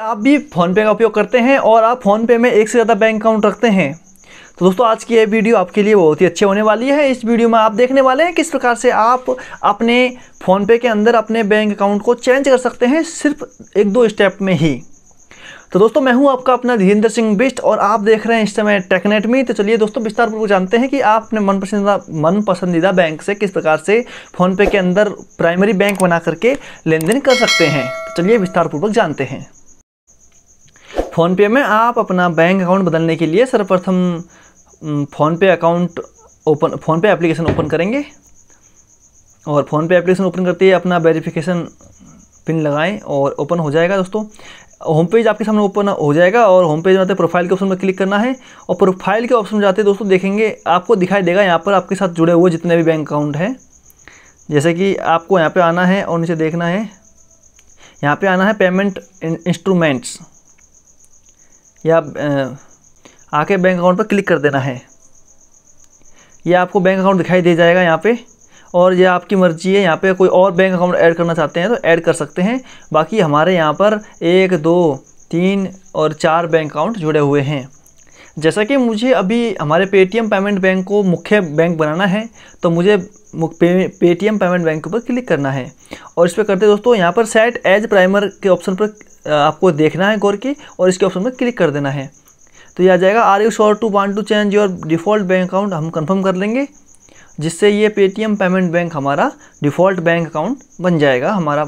आप भी फ़ोनपे का उपयोग करते हैं और आप फ़ोनपे में एक से ज़्यादा बैंक अकाउंट रखते हैं तो दोस्तों आज की ये वीडियो आपके लिए बहुत ही अच्छी होने वाली है इस वीडियो में आप देखने वाले हैं किस प्रकार से आप अपने फ़ोनपे के अंदर अपने बैंक अकाउंट को चेंज कर सकते हैं सिर्फ एक दो स्टेप में ही तो दोस्तों मैं हूं आपका अपना धीरेन्द्र सिंह बिस्ट और आप देख रहे हैं इस समय टेकनेट में तो चलिए दोस्तों विस्तार पूर्वक जानते हैं कि आप अपने मन पसंदीदा मन पसंदीदा बैंक से किस प्रकार से फ़ोनपे के अंदर प्राइमरी बैंक बना करके लेन देन कर सकते हैं तो चलिए विस्तार पूर्वक जानते हैं फ़ोनपे में आप अपना बैंक अकाउंट बदलने के लिए सर्वप्रथम PhonePe account open PhonePe application open करेंगे और फ़ोनपे एप्लीकेशन ओपन करते ही अपना वेरिफिकेशन पिन लगाएं और ओपन हो जाएगा दोस्तों होम पेज आपके सामने ओपन हो जाएगा और होम पेज में आते प्रोफाइल के ऑप्शन पर क्लिक करना है और प्रोफाइल के ऑप्शन में जाते दोस्तों देखेंगे आपको दिखाई देगा यहाँ पर आपके साथ जुड़े हुए जितने भी बैंक अकाउंट हैं जैसे कि आपको यहाँ पर आना है और नीचे देखना है यहाँ पर आना है पेमेंट इंस्ट्रूमेंट्स या आके बैंक अकाउंट पर क्लिक कर देना है यह आपको बैंक अकाउंट दिखाई दे जाएगा यहाँ पे और यह आपकी मर्जी है यहाँ पे कोई और बैंक अकाउंट ऐड करना चाहते हैं तो ऐड कर सकते हैं बाकी हमारे यहाँ पर एक दो तीन और चार बैंक अकाउंट जुड़े हुए हैं जैसा कि मुझे अभी हमारे पेटीएम पेमेंट बैंक को मुख्य बैंक बनाना है तो मुझे पेटीएम पेमेंट बैंक के ऊपर क्लिक करना है और इस पर करते दोस्तों यहाँ पर सेट एज प्राइमर के ऑप्शन पर आपको देखना है गौर के और इसके ऑप्शन पर क्लिक कर देना है तो ये आ जाएगा are you sure to want to change your default bank account हम कंफर्म कर लेंगे जिससे ये पेटीएम पेमेंट बैंक हमारा डिफ़ॉल्ट बैंक अकाउंट बन जाएगा हमारा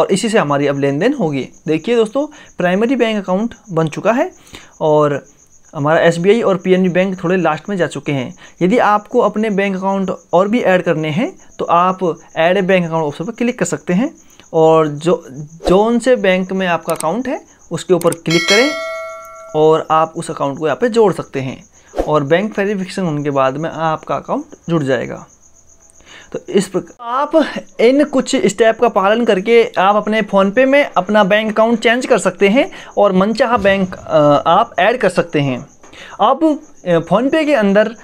और इसी से हमारी अब लेन देन होगी देखिए दोस्तों प्राइमरी बैंक अकाउंट बन चुका है और हमारा एस और पी बैंक थोड़े लास्ट में जा चुके हैं यदि आपको अपने बैंक अकाउंट और भी ऐड करने हैं तो आप add a bank account option पर क्लिक कर सकते हैं और जो जौन से बैंक में आपका अकाउंट है उसके ऊपर क्लिक करें और आप उस अकाउंट को यहाँ पे जोड़ सकते हैं और बैंक वेरिफिकेशन होने के बाद में आपका अकाउंट जुड़ जाएगा तो इस प्रकार आप इन कुछ स्टेप का पालन करके आप अपने फ़ोन पे में अपना बैंक अकाउंट चेंज कर सकते हैं और मनचाहा बैंक आप ऐड कर सकते हैं अब फ़ोनपे के अंदर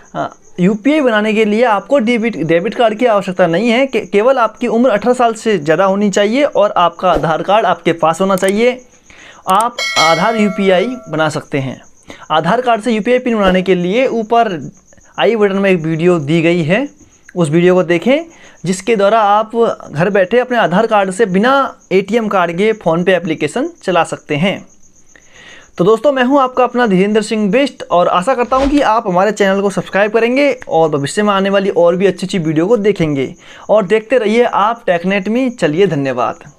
यू बनाने के लिए आपको डेबिट डेबिट कार्ड की आवश्यकता नहीं है के, केवल आपकी उम्र 18 साल से ज़्यादा होनी चाहिए और आपका आधार कार्ड आपके पास होना चाहिए आप आधार यू बना सकते हैं आधार कार्ड से यू पिन बनाने के लिए ऊपर आई बटन में एक वीडियो दी गई है उस वीडियो को देखें जिसके द्वारा आप घर बैठे अपने आधार कार्ड से बिना एटीएम कार्ड के फ़ोनपे एप्लीकेशन चला सकते हैं तो दोस्तों मैं हूं आपका अपना धीरेन्द्र सिंह बिस्ट और आशा करता हूं कि आप हमारे चैनल को सब्सक्राइब करेंगे और भविष्य में आने वाली और भी अच्छी अच्छी वीडियो को देखेंगे और देखते रहिए आप टेकनेट में चलिए धन्यवाद